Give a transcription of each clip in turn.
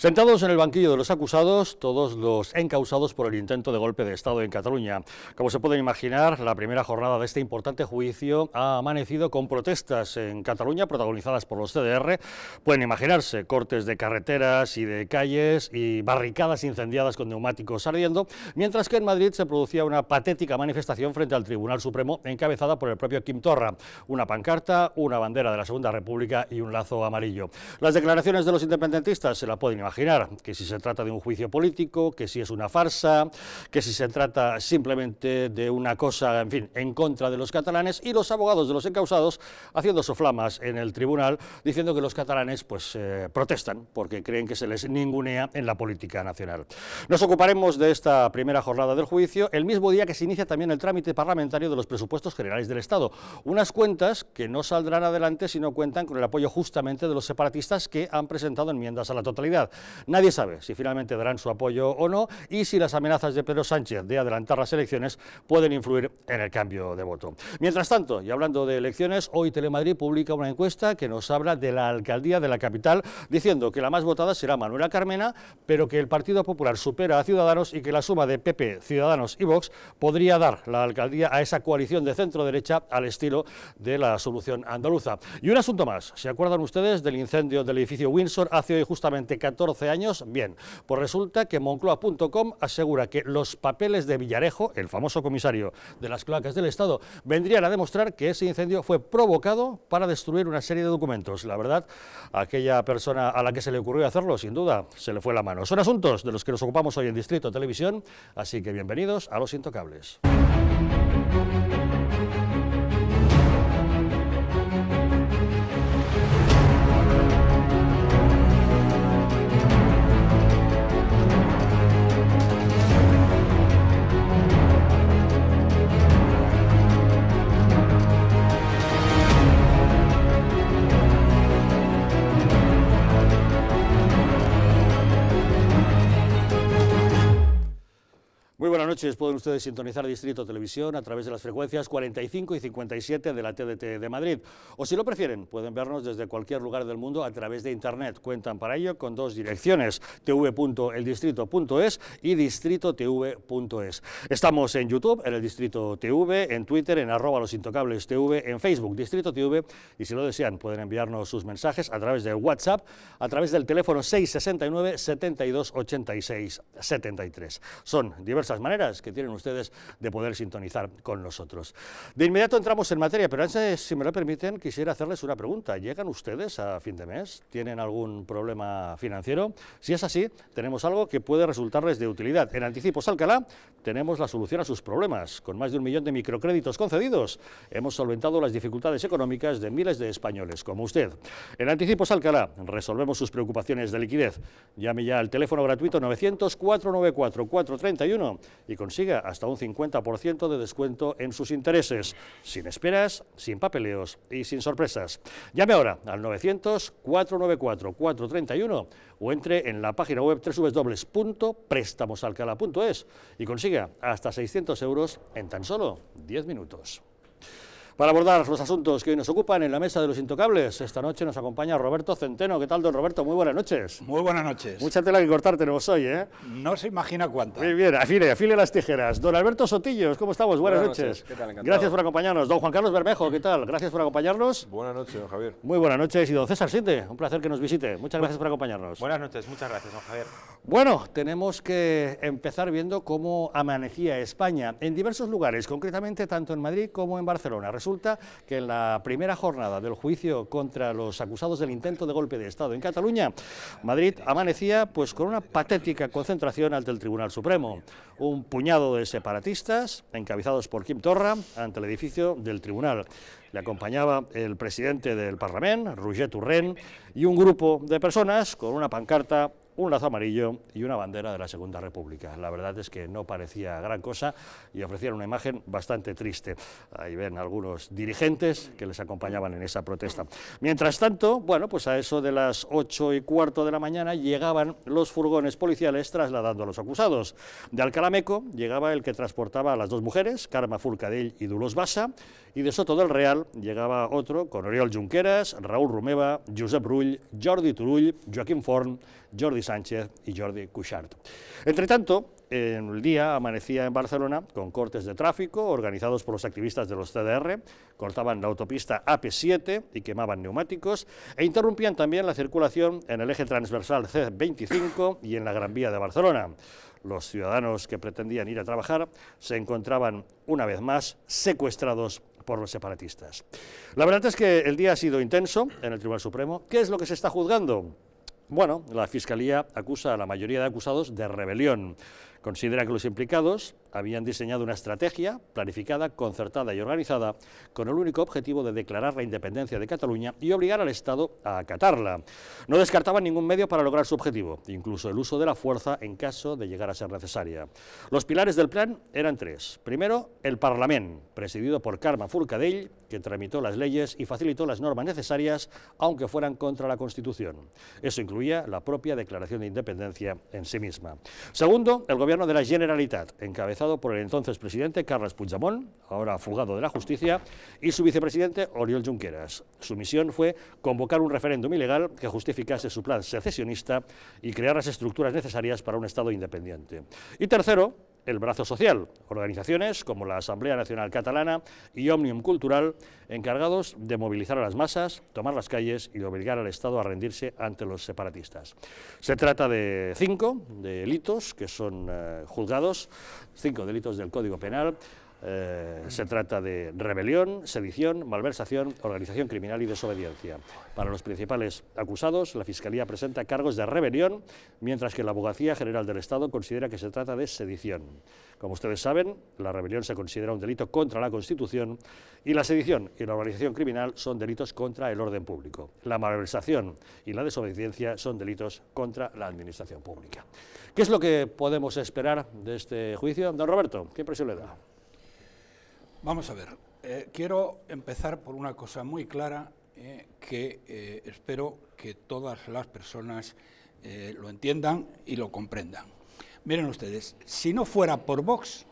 Sentados en el banquillo de los acusados, todos los encausados por el intento de golpe de Estado en Cataluña. Como se pueden imaginar, la primera jornada de este importante juicio ha amanecido con protestas en Cataluña protagonizadas por los CDR. Pueden imaginarse cortes de carreteras y de calles y barricadas incendiadas con neumáticos ardiendo, mientras que en Madrid se producía una patética manifestación frente al Tribunal Supremo encabezada por el propio Kim Torra. Una pancarta, una bandera de la Segunda República y un lazo amarillo. Las declaraciones de los independentistas se la pueden imaginar, que si se trata de un juicio político, que si es una farsa, que si se trata simplemente de una cosa, en fin, en contra de los catalanes, y los abogados de los encausados haciendo soflamas en el tribunal, diciendo que los catalanes pues eh, protestan porque creen que se les ningunea en la política nacional. Nos ocuparemos de esta primera jornada del juicio el mismo día que se inicia también el trámite parlamentario de los presupuestos generales del Estado, unas cuentas que no saldrán adelante si no cuentan con el apoyo justamente de los separatistas que han presentado enmiendas a la totalidad. Nadie sabe si finalmente darán su apoyo o no y si las amenazas de Pedro Sánchez de adelantar las elecciones pueden influir en el cambio de voto. Mientras tanto, y hablando de elecciones, hoy Telemadrid publica una encuesta que nos habla de la alcaldía de la capital, diciendo que la más votada será Manuela Carmena, pero que el Partido Popular supera a Ciudadanos y que la suma de PP, Ciudadanos y Vox podría dar la alcaldía a esa coalición de centro-derecha al estilo de la solución andaluza. Y un asunto más, ¿se acuerdan ustedes del incendio del edificio Windsor hace hoy justamente 14 años, bien. Pues resulta que Moncloa.com asegura que los papeles de Villarejo, el famoso comisario de las cloacas del Estado, vendrían a demostrar que ese incendio fue provocado para destruir una serie de documentos. La verdad, aquella persona a la que se le ocurrió hacerlo, sin duda, se le fue la mano. Son asuntos de los que nos ocupamos hoy en Distrito Televisión, así que bienvenidos a Los Intocables. Muy buenas noches. Pueden ustedes sintonizar Distrito Televisión a través de las frecuencias 45 y 57 de la TDT de Madrid. O si lo prefieren, pueden vernos desde cualquier lugar del mundo a través de Internet. Cuentan para ello con dos direcciones, tv.eldistrito.es y distritotv.es. Estamos en YouTube, en el Distrito TV, en Twitter, en arroba los TV, en Facebook, Distrito TV, y si lo desean, pueden enviarnos sus mensajes a través de WhatsApp, a través del teléfono 669 72 73. Son diversas maneras que tienen ustedes de poder sintonizar con nosotros. De inmediato entramos en materia, pero antes, si me lo permiten, quisiera hacerles una pregunta. ¿Llegan ustedes a fin de mes? ¿Tienen algún problema financiero? Si es así, tenemos algo que puede resultarles de utilidad. En Anticipos Alcalá tenemos la solución a sus problemas. Con más de un millón de microcréditos concedidos, hemos solventado las dificultades económicas de miles de españoles como usted. En Anticipos Alcalá resolvemos sus preocupaciones de liquidez. Llame ya al teléfono gratuito 900 494 431 y consiga hasta un 50% de descuento en sus intereses, sin esperas, sin papeleos y sin sorpresas. Llame ahora al 900-494-431 o entre en la página web www.prestamosalcala.es y consiga hasta 600 euros en tan solo 10 minutos. Para abordar los asuntos que hoy nos ocupan en la mesa de los intocables, esta noche nos acompaña Roberto Centeno. ¿Qué tal, don Roberto? Muy buenas noches. Muy buenas noches. Mucha tela que cortar tenemos hoy, ¿eh? No se imagina cuánta. Muy bien, afile, afile las tijeras. Don Alberto Sotillos, ¿cómo estamos? Buenas, noches. ¿Qué tal? Gracias por acompañarnos. Don Juan Carlos Bermejo, ¿qué tal? Gracias por acompañarnos. Buenas noches, don Javier. Muy buenas noches. Y don César Siete, un placer que nos visite. Muchas gracias por acompañarnos. Buenas noches, muchas gracias, don Javier. Bueno, tenemos que empezar viendo cómo amanecía España en diversos lugares, concretamente tanto en Madrid como en Barcelona. Resulta que en la primera jornada del juicio contra los acusados del intento de golpe de Estado en Cataluña, Madrid amanecía pues con una patética concentración ante el Tribunal Supremo. Un puñado de separatistas, encabezados por Kim Torra, ante el edificio del Tribunal. Le acompañaba el presidente del Parlamento, Roger Turren, y un grupo de personas con una pancarta un lazo amarillo y una bandera de la Segunda República. La verdad es que no parecía gran cosa y ofrecían una imagen bastante triste. Ahí ven algunos dirigentes que les acompañaban en esa protesta. Mientras tanto, bueno, pues a eso de las ocho y cuarto de la mañana llegaban los furgones policiales trasladando a los acusados. De Alcalameco llegaba el que transportaba a las dos mujeres, Karma Furcadell y Dulos Bassa, y de Soto del Real llegaba otro con Oriol Junqueras, Raúl Rumeva, Josep Rull, Jordi Turull, Joaquín Forn, Jordi Sánchez y Jordi Cuixart. Entre tanto, en el día amanecía en Barcelona con cortes de tráfico organizados por los activistas de los CDR, cortaban la autopista AP7 y quemaban neumáticos e interrumpían también la circulación en el eje transversal C25 y en la Gran Vía de Barcelona. Los ciudadanos que pretendían ir a trabajar se encontraban una vez más secuestrados por los separatistas. La verdad es que el día ha sido intenso en el Tribunal Supremo. ¿Qué es lo que se está juzgando? Bueno, la Fiscalía acusa a la mayoría de acusados de rebelión. Considera que los implicados habían diseñado una estrategia planificada, concertada y organizada con el único objetivo de declarar la independencia de Cataluña y obligar al Estado a acatarla. No descartaban ningún medio para lograr su objetivo, incluso el uso de la fuerza en caso de llegar a ser necesaria. Los pilares del plan eran tres. Primero, el Parlament, presidido por Carme furcadell que tramitó las leyes y facilitó las normas necesarias, aunque fueran contra la Constitución. Eso incluía la propia Declaración de Independencia en sí misma. Segundo, el gobierno gobierno de la Generalitat, encabezado por el entonces presidente Carles Puigdemont, ahora fugado de la justicia, y su vicepresidente Oriol Junqueras. Su misión fue convocar un referéndum ilegal que justificase su plan secesionista y crear las estructuras necesarias para un Estado independiente. Y tercero, el brazo social, organizaciones como la Asamblea Nacional Catalana y Omnium Cultural, encargados de movilizar a las masas, tomar las calles y obligar al Estado a rendirse ante los separatistas. Se trata de cinco delitos que son eh, juzgados, cinco delitos del Código Penal, eh, se trata de rebelión, sedición, malversación, organización criminal y desobediencia. Para los principales acusados, la Fiscalía presenta cargos de rebelión, mientras que la Abogacía General del Estado considera que se trata de sedición. Como ustedes saben, la rebelión se considera un delito contra la Constitución y la sedición y la organización criminal son delitos contra el orden público. La malversación y la desobediencia son delitos contra la administración pública. ¿Qué es lo que podemos esperar de este juicio? Don Roberto, ¿qué impresión le da? Vamos a ver, eh, quiero empezar por una cosa muy clara eh, que eh, espero que todas las personas lo entiendan y lo comprendan. Miren ustedes, si no fuera por Vox,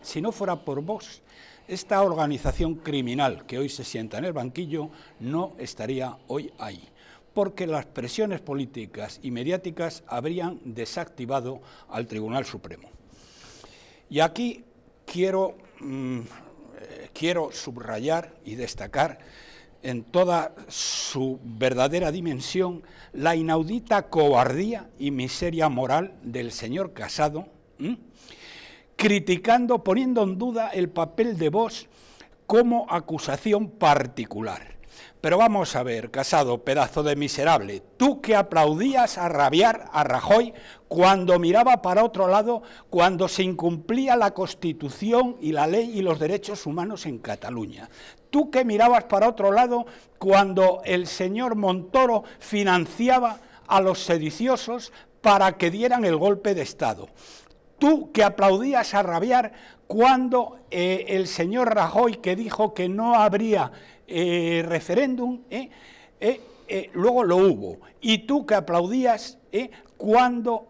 si no fuera por Vox, esta organización criminal que hoy se sienta en el banquillo no estaría hoy ahí, porque las presiones políticas y mediáticas habrían desactivado al Tribunal Supremo. Y aquí quiero mm, eh, quiero subrayar y destacar en toda su verdadera dimensión la inaudita cobardía y miseria moral del señor Casado, criticando, poniendo en duda el papel de vos como acusación particular. Pero vamos a ver, casado, pedazo de miserable, tú que aplaudías a rabiar a Rajoy cuando miraba para otro lado, cuando se incumplía la Constitución y la ley y los derechos humanos en Cataluña. Tú que mirabas para otro lado cuando el señor Montoro financiaba a los sediciosos para que dieran el golpe de Estado. Tú que aplaudías a rabiar cuando eh, el señor Rajoy, que dijo que no habría eh, referéndum, ¿eh? Eh, luego lo hubo. Y tú que aplaudías cuando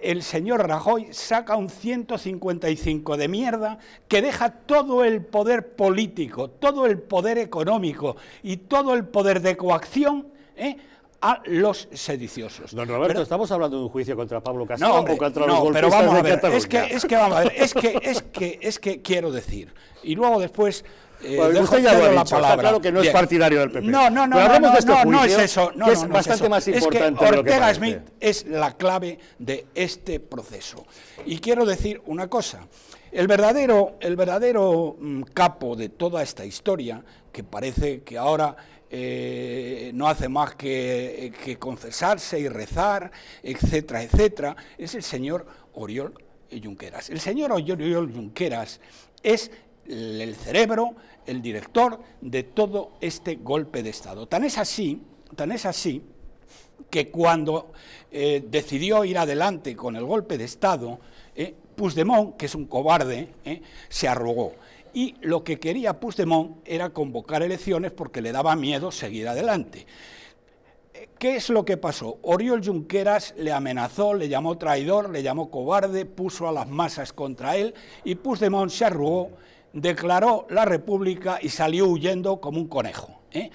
el señor Rajoy saca un 155 de mierda que deja todo el poder político, todo el poder económico y todo el poder de coacción a los sediciosos. Don Roberto, estamos hablando de un juicio contra Pablo Casado contra los golpistas Es que, es que vamos a ver, es que, es que, es que quiero decir, y luego después eh, la palabra. claro que no es partidario del PP. No, no, no, este no, es eso. No, es bastante más importante. Es que Ortega Smith es la clave de este proceso. Y quiero decir una cosa. El verdadero, mm, capo de toda esta historia, que parece que ahora eh, no hace más que, eh, que confesarse y rezar, etcétera, etcétera, es el señor Oriol Junqueras. El señor Oriol Junqueras es el cerebro, el director de todo este golpe de Estado. Tan es así, tan es así que cuando eh, decidió ir adelante con el golpe de Estado, eh, Puigdemont, que es un cobarde, eh, se arrugó. Y lo que quería Puigdemont era convocar elecciones porque le daba miedo seguir adelante. Eh, ¿Qué es lo que pasó? Oriol Junqueras le amenazó, le llamó traidor, le llamó cobarde, puso a las masas contra él y Puigdemont se arrugó declaró la República y salió huyendo como un conejo. ¿eh?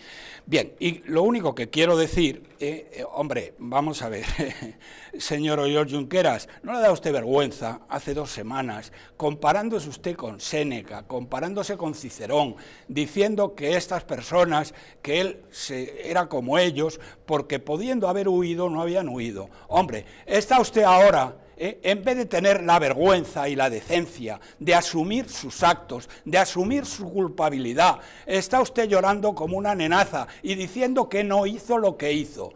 Bien, y lo único que quiero decir, eh, eh, hombre, vamos a ver, señor Oyor Junqueras, ¿no le da usted vergüenza hace dos semanas, comparándose usted con Séneca, comparándose con Cicerón, diciendo que estas personas, que él se, era como ellos, porque pudiendo haber huido no habían huido? Hombre, está usted ahora eh, en vez de tener la vergüenza y la decencia de asumir sus actos, de asumir su culpabilidad, está usted llorando como una nenaza y diciendo que no hizo lo que hizo.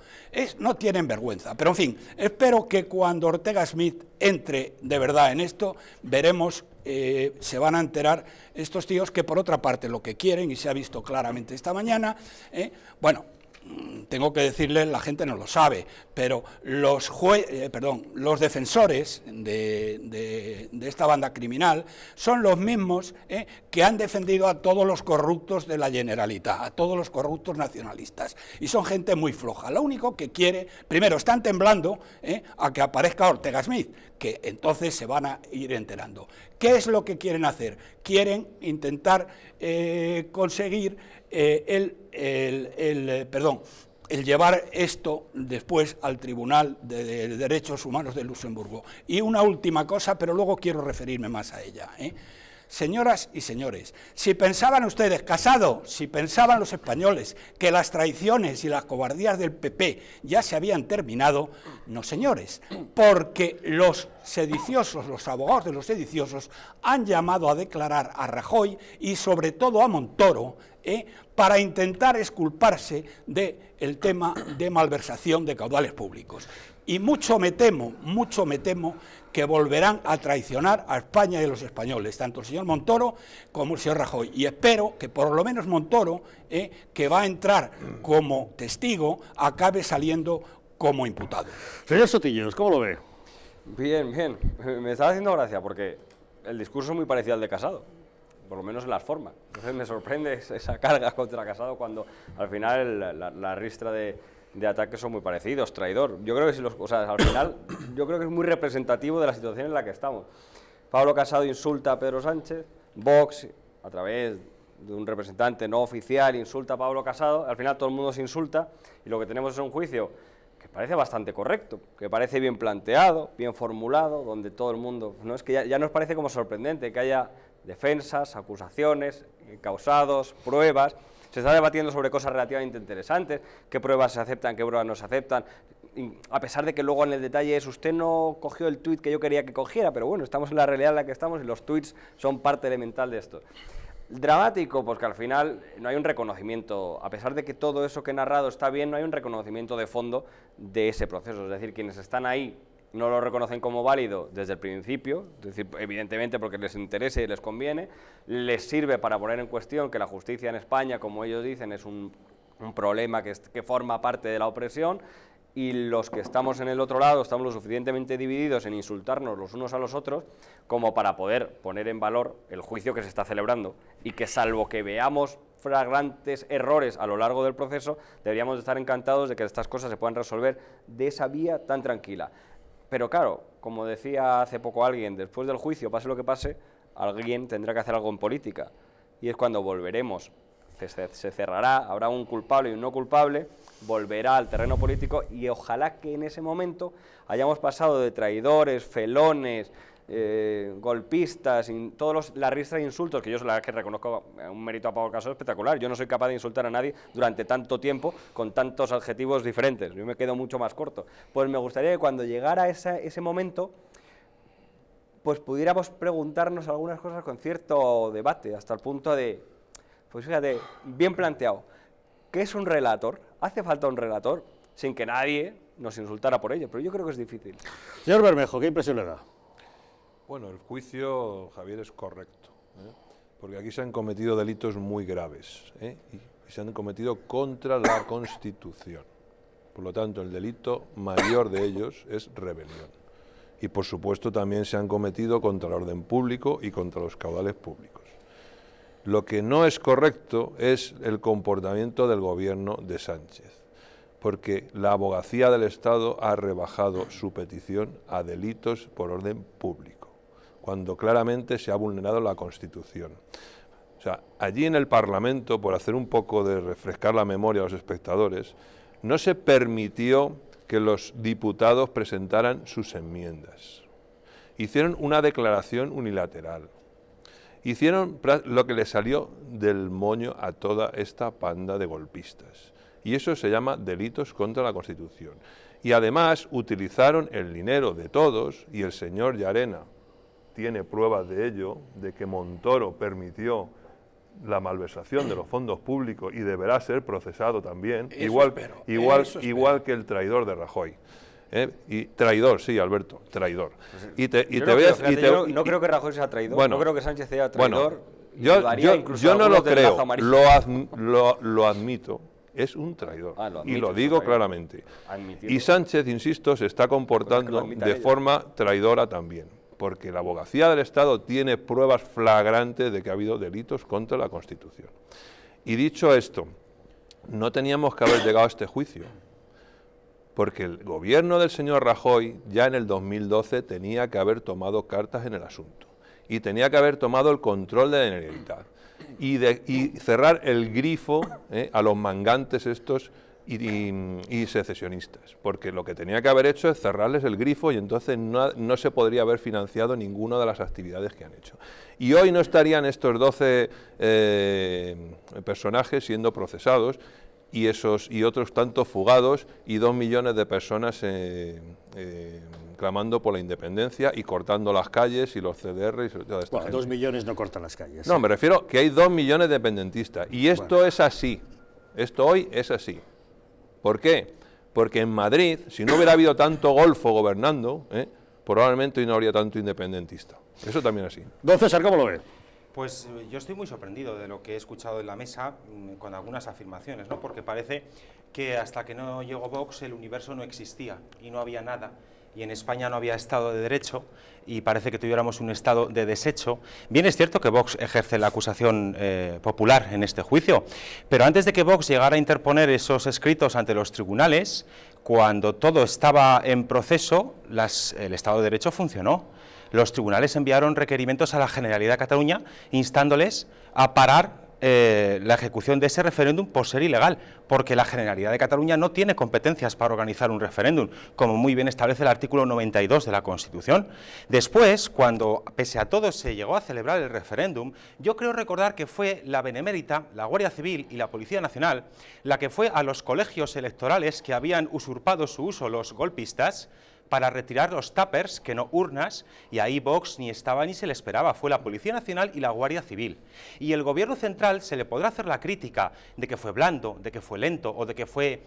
no tienen vergüenza. Pero en fin, espero que cuando Ortega Smith entre de verdad en esto, veremos, eh, se van a enterar estos tíos que por otra parte lo que quieren, y se ha visto claramente esta mañana, eh, bueno, Mm, tengo que decirles, la gente no lo sabe, pero los, eh, perdón, los defensores de, esta banda criminal son los mismos eh, que han defendido a todos los corruptos de la Generalitat, a todos los corruptos nacionalistas, y son gente muy floja. Lo único que quiere, primero, están temblando eh, a que aparezca Ortega Smith, que entonces se van a ir enterando. ¿Qué es lo que quieren hacer? Quieren intentar eh, conseguir eh, el, el, el, eh, perdón, el llevar esto después al Tribunal de, Derechos Humanos de Luxemburgo. Y una última cosa, pero luego quiero referirme más a ella. Señoras y señores, si pensaban ustedes, casado, si pensaban los españoles que las traiciones y las cobardías del PP ya se habían terminado, no señores, porque los sediciosos, los abogados de los sediciosos, han llamado a declarar a Rajoy y sobre todo a Montoro ¿eh? para intentar esculparse del tema de malversación de caudales públicos. Y mucho me temo, mucho me temo que volverán a traicionar a España y a los españoles, tanto el señor Montoro como el señor Rajoy. Y espero que por lo menos Montoro, eh, que va a entrar como testigo, acabe saliendo como imputado. Señor Sotillos, ¿cómo lo ve? Bien, bien. Me está haciendo gracia porque el discurso es muy parecido al de Casado, por lo menos en las formas. Entonces me sorprende esa carga contra Casado cuando al final la ristra de de ataques son muy parecidos, traidor. Yo creo que si los, o al final, yo creo que es muy representativo de la situación en la que estamos. Pablo Casado insulta a Pedro Sánchez, Vox, a través de un representante no oficial, insulta a Pablo Casado, al final todo el mundo se insulta y lo que tenemos es un juicio que parece bastante correcto, que parece bien planteado, bien formulado, donde todo el mundo... ¿no? Es que ya nos parece como sorprendente que haya defensas, acusaciones, causados, pruebas se está debatiendo sobre cosas relativamente interesantes, qué pruebas se aceptan, qué pruebas no se aceptan, a pesar de que luego en el detalle es usted no cogió el tweet que yo quería que cogiera, pero bueno, estamos en la realidad en la que estamos y los tweets son parte elemental de esto. Dramático, porque pues al final no hay un reconocimiento, a pesar de que todo eso que he narrado está bien, no hay un reconocimiento de fondo de ese proceso. Es decir, quienes están ahí no lo reconocen como válido desde el principio, evidentemente porque les interese y les conviene, les sirve para poner en cuestión que la justicia en España, como ellos dicen, es un, problema que, que forma parte de la opresión, y los que estamos en el otro lado estamos lo suficientemente divididos en insultarnos los unos a los otros como para poder poner en valor el juicio que se está celebrando y que salvo que veamos flagrantes errores a lo largo del proceso, deberíamos estar encantados de que estas cosas se puedan resolver de esa vía tan tranquila. Pero claro, como decía hace poco alguien, después del juicio, pase lo que pase, alguien tendrá que hacer algo en política. Y es cuando volveremos, se, cerrará, habrá un culpable y un no culpable, volverá al terreno político y ojalá que en ese momento hayamos pasado de traidores, felones, eh, golpistas, todos los, la ristra de insultos, que yo la que reconozco eh, un mérito a Pablo Casado espectacular. Yo no soy capaz de insultar a nadie durante tanto tiempo con tantos adjetivos diferentes. Yo me quedo mucho más corto. Pues me gustaría que cuando llegara ese momento, pues pudiéramos preguntarnos algunas cosas con cierto debate, hasta el punto de, pues fíjate, bien planteado, ¿qué es un relator? ¿Hace falta un relator? Sin que nadie nos insultara por ello, pero yo creo que es difícil. Señor Bermejo, ¿qué impresión le da? Bueno, el juicio, Javier, es correcto, ¿eh? porque aquí se han cometido delitos muy graves ¿eh? y se han cometido contra la Constitución. Por lo tanto, el delito mayor de ellos es rebelión. Y, por supuesto, también se han cometido contra el orden público y contra los caudales públicos. Lo que no es correcto es el comportamiento del gobierno de Sánchez porque la abogacía del Estado ha rebajado su petición a delitos por orden público cuando claramente se ha vulnerado la Constitución. O sea, allí en el Parlamento, por hacer un poco de refrescar la memoria a los espectadores, no se permitió que los diputados presentaran sus enmiendas. Hicieron una declaración unilateral. Hicieron lo que les salió del moño a toda esta panda de golpistas. Y eso se llama delitos contra la Constitución. Y además utilizaron el dinero de todos y el señor Yarena, tiene pruebas de ello, de que Montoro permitió la malversación de los fondos públicos y deberá ser procesado también, igual, eh, igual, igual que el traidor de Rajoy. ¿eh? Y traidor, sí, Alberto, traidor. Pues, y te, y te no, no, creo que Rajoy sea traidor, no creo que Sánchez sea traidor. yo, no lo creo, lo, lo, admito, es un traidor. Ah, y lo digo claramente. Y Sánchez, insisto, se está pues comportando de forma traidora también porque la abogacía del Estado tiene pruebas flagrantes de que ha habido delitos contra la Constitución. Y dicho esto, no teníamos que haber llegado a este juicio, porque el gobierno del señor Rajoy ya en el 2012 tenía que haber tomado cartas en el asunto y tenía que haber tomado el control de la Generalitat y, cerrar el grifo eh, a los mangantes estos y, secesionistas, porque lo que tenía que haber hecho es cerrarles el grifo y entonces no, se podría haber financiado ninguna de las actividades que han hecho. Y hoy no estarían estos 12 eh, personajes siendo procesados y, esos, y otros tantos fugados y dos millones de personas eh, eh, clamando por la independencia y cortando las calles y los CDR y todo esto bueno, dos millones no cortan las calles. No, me refiero que hay dos millones de independentistas y esto es así, esto hoy es así. ¿Por qué? Porque en Madrid, si no hubiera habido tanto golfo gobernando, ¿eh? probablemente hoy no habría tanto independentista. Eso también así. Don César, ¿cómo lo ves? Pues eh, yo estoy muy sorprendido de lo que he escuchado en la mesa mm, con algunas afirmaciones, ¿no? Porque parece que hasta que no llegó Vox el universo no existía y no había nada y en España no había Estado de Derecho y parece que tuviéramos un Estado de desecho. Bien es cierto que Vox ejerce la acusación eh, popular en este juicio, pero antes de que Vox llegara a interponer esos escritos ante los tribunales, cuando todo estaba en proceso, las, el Estado de Derecho funcionó. Los tribunales enviaron requerimientos a la Generalidad de Cataluña instándoles a parar eh, la ejecución de ese referéndum por ser ilegal, porque la Generalidad de Cataluña no tiene competencias para organizar un referéndum, como muy bien establece el artículo 92 de la Constitución. Después, cuando pese a todo se llegó a celebrar el referéndum, yo creo recordar que fue la Benemérita, la Guardia Civil y la Policía Nacional la que fue a los colegios electorales que habían usurpado su uso los golpistas, para retirar los tapers, que no urnas, y ahí Vox ni estaba ni se le esperaba, fue la Policía Nacional y la Guardia Civil. Y el gobierno central se le podrá hacer la crítica de que fue blando, de que fue lento o de que fue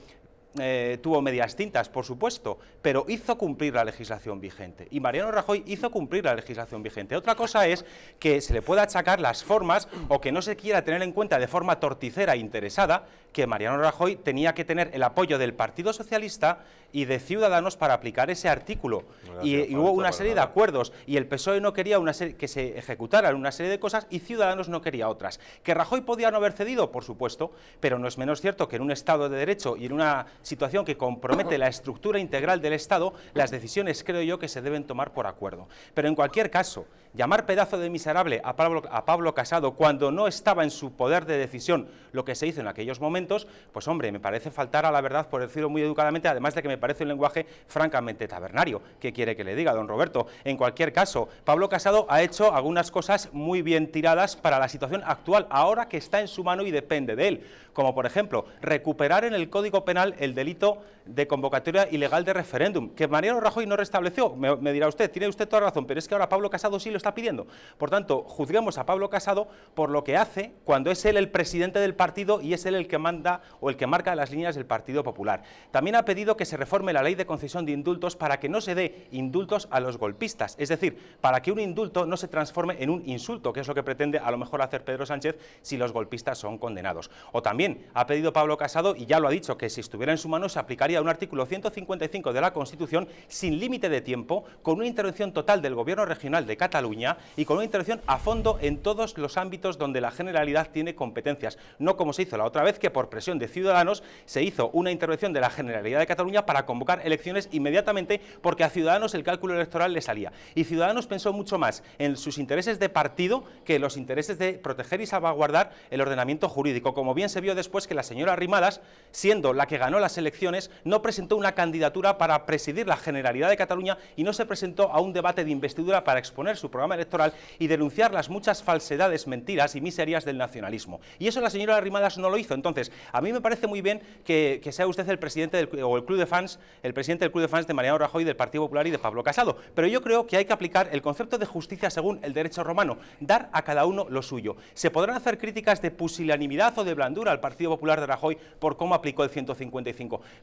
eh, tuvo medias tintas, por supuesto, pero hizo cumplir la legislación vigente. Y Mariano Rajoy hizo cumplir la legislación vigente. Otra cosa es que se le pueda achacar las formas o que no se quiera tener en cuenta de forma torticera e interesada que Mariano Rajoy tenía que tener el apoyo del Partido Socialista y de Ciudadanos para aplicar ese artículo. y, hubo una serie de acuerdos y el PSOE no quería una que se ejecutaran una serie de cosas y Ciudadanos no quería otras. ¿Que Rajoy podía no haber cedido? Por supuesto, pero no es menos cierto que en un Estado de Derecho y en una situación que compromete la estructura integral del Estado, las decisiones creo yo que se deben tomar por acuerdo. Pero en cualquier caso, llamar pedazo de miserable a Pablo, a Pablo Casado cuando no estaba en su poder de decisión lo que se hizo en aquellos momentos, pues hombre, me parece faltar a la verdad, por decirlo muy educadamente, además de que me parece un lenguaje francamente tabernario. ¿Qué quiere que le diga, don Roberto? En cualquier caso, Pablo Casado ha hecho algunas cosas muy bien tiradas para la situación actual, ahora que está en su mano y depende de él, como por ejemplo, recuperar en el Código Penal el delito de convocatoria ilegal de referéndum, que Mariano Rajoy no restableció. Me, dirá usted, tiene usted toda razón, pero es que ahora Pablo Casado sí lo está pidiendo. Por tanto, juzguemos a Pablo Casado por lo que hace cuando es él el presidente del partido y es él el que manda o el que marca las líneas del Partido Popular. También ha pedido que se reforme la ley de concesión de indultos para que no se dé indultos a los golpistas, es decir, para que un indulto no se transforme en un insulto, que es lo que pretende a lo mejor hacer Pedro Sánchez si los golpistas son condenados. O también ha pedido Pablo Casado, y ya lo ha dicho, que si estuviera humanos se aplicaría un artículo 155 de la Constitución sin límite de tiempo, con una intervención total del Gobierno regional de Cataluña y con una intervención a fondo en todos los ámbitos donde la Generalidad tiene competencias. No como se hizo la otra vez, que por presión de Ciudadanos se hizo una intervención de la Generalidad de Cataluña para convocar elecciones inmediatamente porque a Ciudadanos el cálculo electoral le salía. Y Ciudadanos pensó mucho más en sus intereses de partido que en los intereses de proteger y salvaguardar el ordenamiento jurídico, como bien se vio después que la señora Rimadas, siendo la que ganó la elecciones no presentó una candidatura para presidir la Generalidad de Cataluña y no se presentó a un debate de investidura para exponer su programa electoral y denunciar las muchas falsedades, mentiras y miserias del nacionalismo. Y eso la señora Arrimadas no lo hizo. Entonces, a mí me parece muy bien que, sea usted el presidente del, o el club de fans, el presidente del club de fans de Mariano Rajoy, del Partido Popular y de Pablo Casado. Pero yo creo que hay que aplicar el concepto de justicia según el derecho romano, dar a cada uno lo suyo. Se podrán hacer críticas de pusilanimidad o de blandura al Partido Popular de Rajoy por cómo aplicó el 155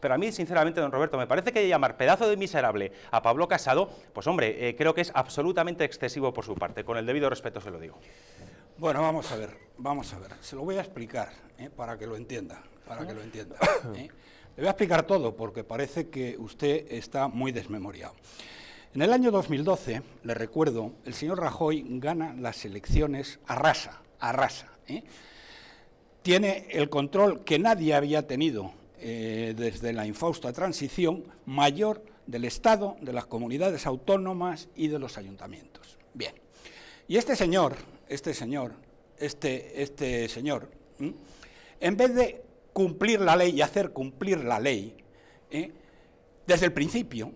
pero a mí, sinceramente, don Roberto, me parece que llamar pedazo de miserable a Pablo Casado, pues hombre, eh, creo que es absolutamente excesivo por su parte. Con el debido respeto se lo digo. Bueno, vamos a ver, vamos a ver. Se lo voy a explicar eh, para que lo entienda, para que lo entienda. Eh. Le voy a explicar todo porque parece que usted está muy desmemoriado. En el año 2012, le recuerdo, el señor Rajoy gana las elecciones, arrasa, arrasa. ¿eh? Tiene el control que nadie había tenido eh, desde la infausta transición mayor del Estado, de las comunidades autónomas y de los ayuntamientos. Bien, y este señor, este señor, este, este señor, en vez de cumplir la ley y hacer cumplir la ley, ¿eh? desde el principio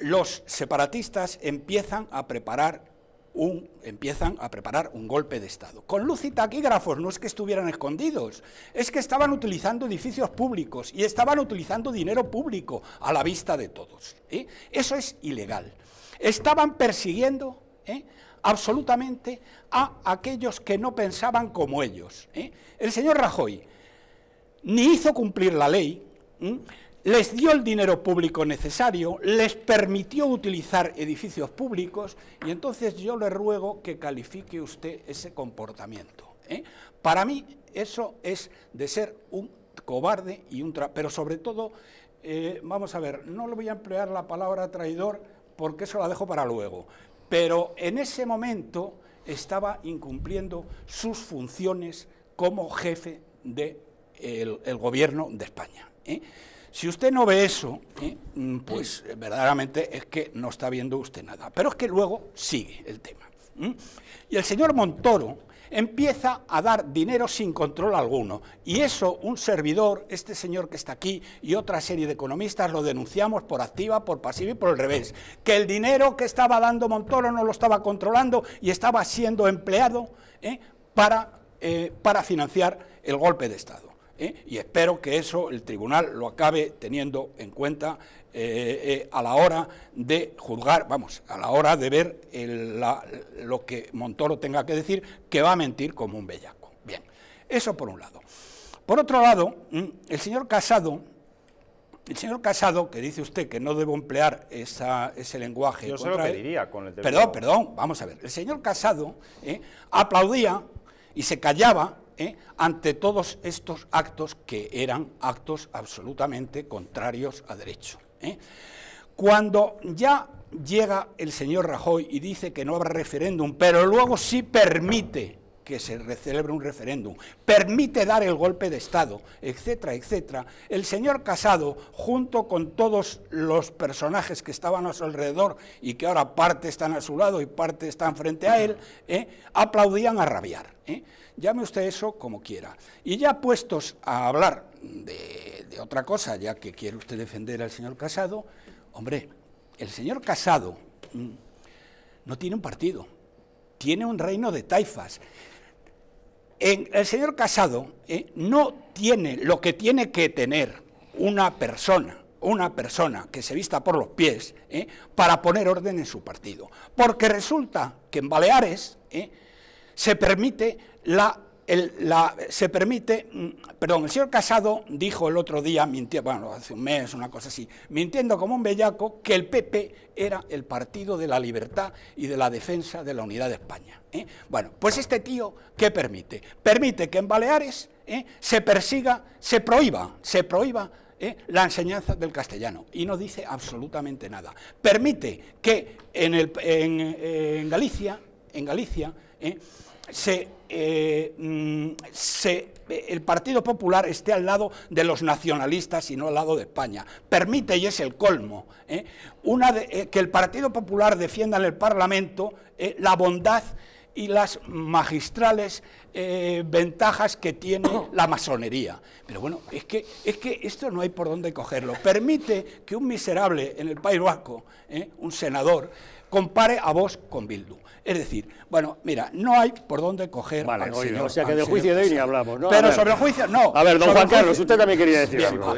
los separatistas empiezan a preparar un, empiezan a preparar un golpe de Estado. Con luz y taquígrafos, no es que estuvieran escondidos, es que estaban utilizando edificios públicos y estaban utilizando dinero público a la vista de todos. Eso es ilegal. Estaban persiguiendo ¿eh? absolutamente a aquellos que no pensaban como ellos. ¿eh? El señor Rajoy ni hizo cumplir la ley, les dio el dinero público necesario, les permitió utilizar edificios públicos y entonces yo le ruego que califique usted ese comportamiento. ¿eh? Para mí eso es de ser un cobarde y un... traidor, pero sobre todo, eh, vamos a ver, no le voy a emplear la palabra traidor porque eso la dejo para luego, pero en ese momento estaba incumpliendo sus funciones como jefe del de el gobierno de España. ¿eh? Si usted no ve eso, ¿eh? mm, pues eh, verdaderamente es que no está viendo usted nada. Pero es que luego sigue el tema. Y el señor Montoro empieza a dar dinero sin control alguno. Y eso un servidor, este señor que está aquí y otra serie de economistas lo denunciamos por activa, por pasiva y por el revés. Que el dinero que estaba dando Montoro no lo estaba controlando y estaba siendo empleado ¿eh? para, para financiar el golpe de Estado. ¿eh? y espero que eso el tribunal lo acabe teniendo en cuenta eh, eh, a la hora de juzgar, vamos, a la hora de ver lo que Montoro tenga que decir, que va a mentir como un bellaco. Bien, eso por un lado. Por otro lado, mm, el señor Casado, el señor Casado, que dice usted que no debo emplear ese lenguaje. Yo solo con el Perdón, perdón, vamos a ver. El señor Casado aplaudía y se callaba ¿eh? ante todos estos actos que eran actos absolutamente contrarios a derecho. ¿eh? Cuando ya llega el señor Rajoy y dice que no habrá referéndum, pero luego sí permite que se celebre un referéndum, permite dar el golpe de Estado, etcétera, etcétera, el señor Casado, junto con todos los personajes que estaban a su alrededor y que ahora parte están a su lado y parte están frente a él, ¿eh? aplaudían a rabiar llame usted eso como quiera. Y ya puestos a hablar de, otra cosa, ya que quiere usted defender al señor Casado, hombre, el señor Casado mm, no tiene un partido, tiene un reino de taifas. el señor Casado eh, no tiene lo que tiene que tener una persona, una persona que se vista por los pies, eh, para poner orden en su partido. Porque resulta que en Baleares eh, se permite la, la, se permite, mm, perdón, el señor Casado dijo el otro día, bueno, hace un mes, una cosa así, mintiendo como un bellaco que el PP era el partido de la libertad y de la defensa de la unidad de España. ¿eh? Bueno, pues este tío, ¿qué permite? Permite que en Baleares ¿eh? se persiga, se prohíba, se prohíba ¿eh? la enseñanza del castellano y no dice absolutamente nada. Permite que en, el, en, Galicia, en Galicia, eh, mm, eh, el Partido Popular esté al lado de los nacionalistas y no al lado de España. Permite, y es el colmo, ¿eh? una de, que el Partido Popular defienda en el Parlamento la bondad y las magistrales ventajas que tiene la masonería. Pero bueno, es que, es que esto no hay por dónde cogerlo. Permite que un miserable en el País un senador, compare a vos con Bildu. Es decir, bueno, mira, no hay por dónde coger vale, O sea, que del juicio de hoy ni hablamos, ¿no? Pero sobre el juicio, no. A ver, don Juan Carlos, usted también quería decir algo.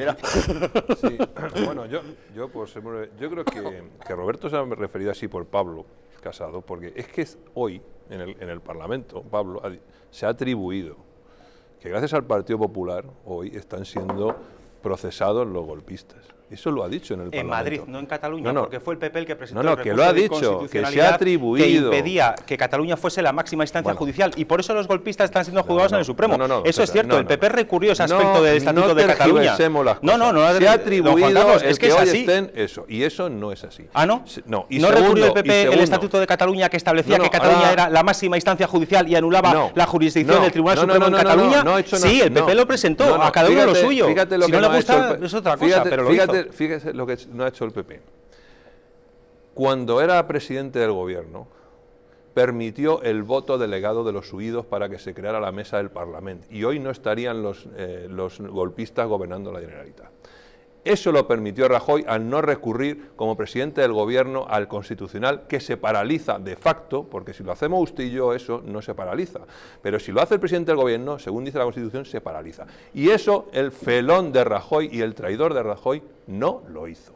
Sí. Bueno, yo, yo, pues, yo creo que, que Roberto se ha referido así por Pablo Casado, porque es que hoy, en el, en el Parlamento, Pablo se ha atribuido que gracias al Partido Popular hoy están siendo procesados los golpistas. Eso lo ha dicho en el en Parlamento. En Madrid, no en Cataluña, porque fue el PP el que presentó no, no, que lo ha dicho, que se ha atribuido que impedía que Cataluña fuese la máxima instancia judicial y por eso los golpistas están siendo juzgados en el Supremo. eso es cierto, el PP recurrió ese aspecto del estatuto de Cataluña. No, No, no, no, se ha atribuido el es que, es así. estén eso y eso no es así. Ah, no. No, y ¿No recurrió el PP el estatuto de Cataluña que establecía que Cataluña era la máxima instancia judicial y anulaba la jurisdicción del Tribunal Supremo en Cataluña. Sí, el PP lo presentó, a cada uno lo suyo. Si no le gusta es otra cosa, pero lo Fíjese, lo que no ha hecho el PP. Cuando era presidente del gobierno, permitió el voto delegado de los huidos para que se creara la mesa del Parlamento. Y hoy no estarían los, eh, los golpistas gobernando la Generalitat. Eso lo permitió Rajoy al no recurrir como presidente del gobierno al constitucional, que se paraliza de facto, porque si lo hacemos usted eso no se paraliza. Pero si lo hace el presidente del gobierno, según dice la constitución, se paraliza. Y eso el felón de Rajoy y el traidor de Rajoy no lo hizo.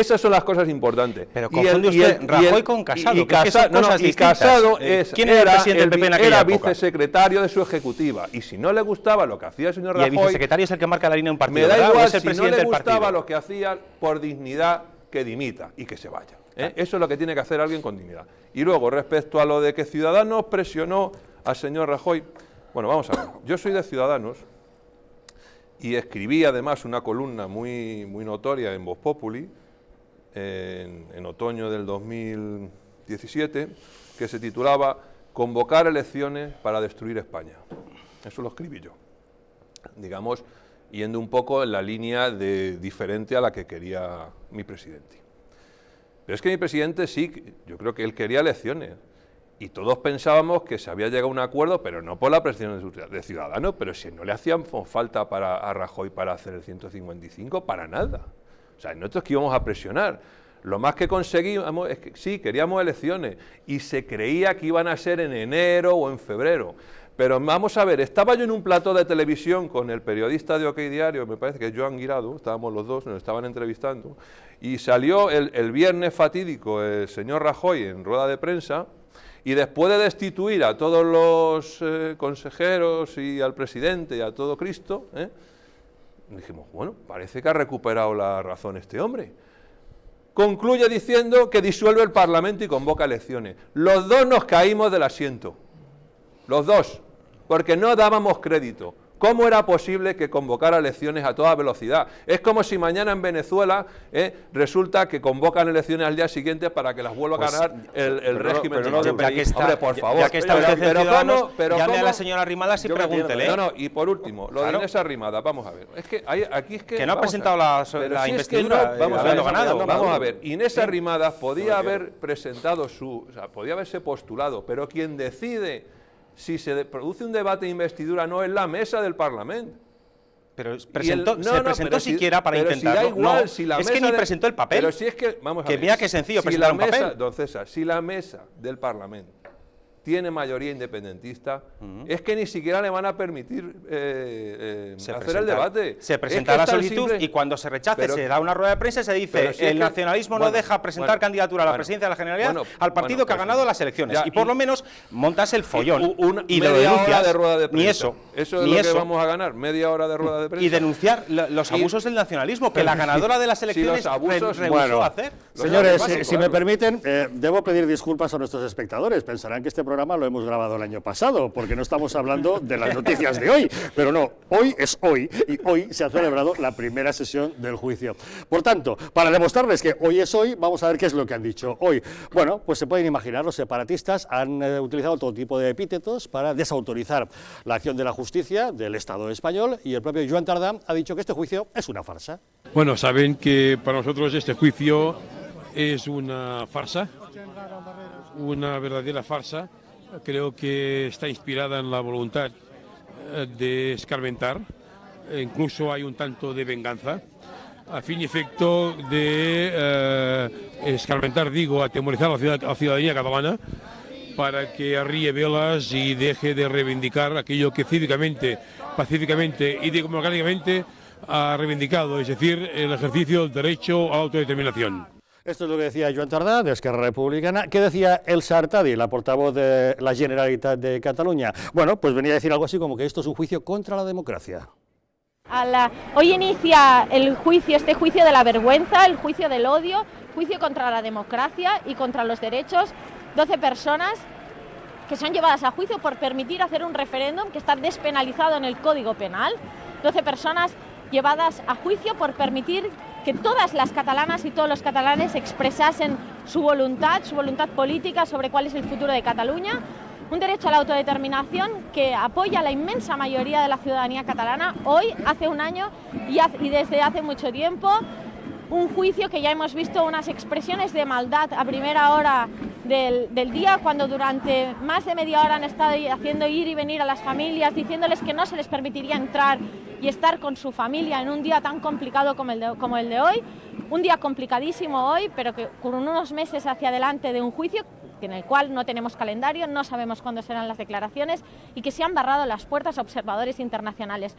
Esas son las cosas importantes. Pero confunde usted Rajoy con Casado. Y, Casado, eh, es, ¿Quién era, el PP en era vicesecretario de su ejecutiva. Y si no le gustaba lo que hacía el señor Rajoy... Y el vicesecretario es el que marca la línea en un partido. Me da igual, si no le gustaba lo que hacía, por dignidad, que dimita y que se vaya. ¿eh? Ah. Eso es lo que tiene que hacer alguien con dignidad. Y luego, respecto a lo de que Ciudadanos presionó al señor Rajoy... Bueno, vamos a ver. Yo soy de Ciudadanos y escribí además una columna muy, muy notoria en Voz Populi en, otoño del 2017 que se titulaba Convocar elecciones para destruir España. Eso lo escribí yo. Digamos, yendo un poco en la línea diferente a la que quería mi presidente. Pero es que mi presidente sí, yo creo que él quería elecciones. Y todos pensábamos que se había llegado a un acuerdo, pero no por la presión de Ciudadanos, pero si no le hacían falta para, a Rajoy para hacer el 155, para nada. O sea, nosotros que íbamos a presionar. Lo más que conseguimos es que sí, queríamos elecciones y se creía que iban a ser en enero o en febrero. Pero vamos a ver, estaba yo en un plató de televisión con el periodista de OK Diario, me parece que es Joan Guirado, estábamos los dos, nos estaban entrevistando, y salió el, viernes fatídico el señor Rajoy en rueda de prensa, y después de destituir a todos los eh, consejeros y al presidente y a todo Cristo, ¿eh? dijimos, bueno, parece que ha recuperado la razón este hombre. Concluye diciendo que disuelve el Parlamento y convoca elecciones. Los dos nos caímos del asiento. Los dos. Porque no dábamos crédito. ¿Cómo era posible que convocara elecciones a toda velocidad? Es como si mañana en Venezuela ¿eh? resulta que convocan elecciones al día siguiente para que las vuelva a pues, ganar el, el régimen. Pero no, Hombre, por favor. Ya, que está usted pero, en llame a la señora Rimadas y pregúntele. ¿eh? No, no, y por último, lo de Inés Arrimada, vamos a ver. Es que hay, aquí es que... no ha presentado la, la investidura, eh, vamos, a ver, ganado, vamos a ver, Inés sí. podía haber presentado su... O sea, podía haberse postulado, pero quien decide si se produce un debate de investidura no es la mesa del Parlamento. Pero presentó, se presentó siquiera para intentarlo. no, es que ni presentó el papel. Pero si es que, vamos a qué sencillo si presentar la mesa, un Don César, si la mesa del Parlamento tiene mayoría independentista, es que ni siquiera le van a permitir eh, eh, hacer el debate. Se presenta la solicitud y cuando se rechace se da una rueda de prensa y se dice el nacionalismo no deja presentar candidatura a la presidencia de la Generalidad al partido que ha pues ganado las elecciones. y por lo menos montas el follón y, media hora de rueda de prensa. eso. Eso es vamos a ganar, media hora de rueda de prensa. Y denunciar los abusos del nacionalismo, que la ganadora de las elecciones hacer. Señores, si, me permiten, eh, debo pedir disculpas a nuestros espectadores. Pensarán que este lo hemos grabado el año pasado, porque no estamos hablando de las noticias de hoy. Pero no, hoy es hoy y hoy se ha celebrado la primera sesión del juicio. Por tanto, para demostrarles que hoy es hoy, vamos a ver qué es lo que han dicho hoy. Bueno, pues se pueden imaginar, los separatistas han eh, utilizado todo tipo de epítetos para desautorizar la acción de la justicia del Estado español y el propio Joan Tardán ha dicho que este juicio es una farsa. Bueno, saben que para nosotros este juicio es una farsa, una verdadera farsa creo que está inspirada en la voluntad eh, de escarmentar, e incluso hay un tanto de venganza, a fin y efecto de eh, escarmentar, digo, atemorizar a la, a ciudadanía catalana para que arríe velas y deje de reivindicar aquello que cívicamente, pacíficamente y democráticamente ha reivindicado, es decir, el ejercicio del derecho a autodeterminación. Esto es lo que decía Joan Tardà, de Esquerra Republicana. ¿Qué decía El Artadi, la portavoz de la Generalitat de Cataluña? Bueno, pues venía a decir algo así como que esto es un juicio contra la democracia. Hoy inicia el juicio, este juicio de la vergüenza, el juicio del odio, juicio contra la democracia y contra los derechos. 12 personas que son llevadas a juicio por permitir hacer un referéndum que está despenalizado en el Código Penal. 12 personas llevadas a juicio por permitir que todas las catalanas y todos los catalanes expresasen su voluntad, su voluntad política sobre cuál es el futuro de Cataluña. Un derecho a la autodeterminación que apoya la inmensa mayoría de la ciudadanía catalana hoy, hace un año y desde hace mucho tiempo un juicio que ya hemos visto unas expresiones de maldad a primera hora del, día, cuando durante más de media hora han estado haciendo ir y venir a las familias, diciéndoles que no se les permitiría entrar y estar con su familia en un día tan complicado como el de, como el de hoy, un día complicadísimo hoy, pero que con unos meses hacia adelante de un juicio en el cual no tenemos calendario, no sabemos cuándo serán las declaraciones y que se han barrado las puertas a observadores internacionales.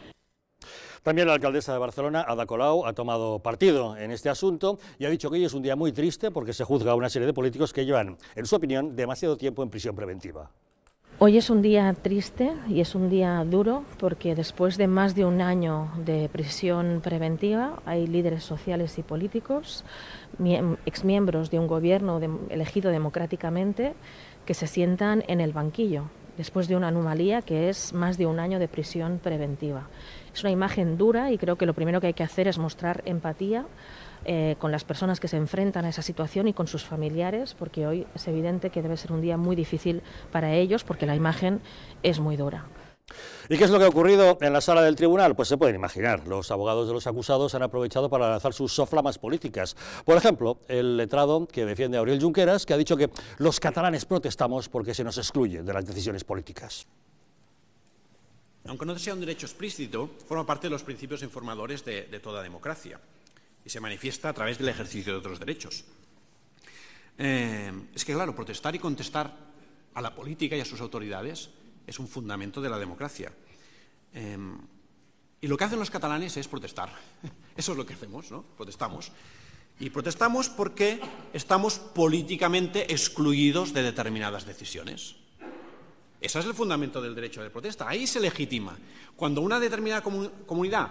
También la alcaldesa de Barcelona, Ada Colau, ha tomado partido en este asunto y ha dicho que hoy es un día muy triste porque se juzga a una serie de políticos que llevan, en su opinión, demasiado tiempo en prisión preventiva. Hoy es un día triste y es un día duro porque después de más de un año de prisión preventiva hay líderes sociales y políticos, exmiembros de un gobierno elegido democráticamente, que se sientan en el banquillo después de una anomalía que es más de un año de prisión preventiva. Es una imagen dura y creo que lo primero que hay que hacer es mostrar empatía eh, con las personas que se enfrentan a esa situación y con sus familiares, porque hoy es evidente que debe ser un día muy difícil para ellos porque la imagen es muy dura. ¿Y qué es lo que ha ocurrido en la sala del tribunal? Pues se pueden imaginar, los abogados de los acusados han aprovechado para lanzar sus soflamas políticas. Por ejemplo, el letrado que defiende a Oriol Junqueras, que ha dicho que los catalanes protestamos porque se nos excluye de las decisiones políticas aunque no sea un derecho explícito, forma parte de los principios informadores de, toda democracia y se manifiesta a través del ejercicio de otros derechos. Eh, es que, claro, protestar y contestar a la política y a sus autoridades es un fundamento de la democracia. Eh, y lo que hacen los catalanes es protestar. Eso es lo que hacemos, ¿no? Protestamos. Y protestamos porque estamos políticamente excluidos de determinadas decisiones. Ese es el fundamento del derecho de protesta. Ahí se legitima. Cuando una determinada comunidad,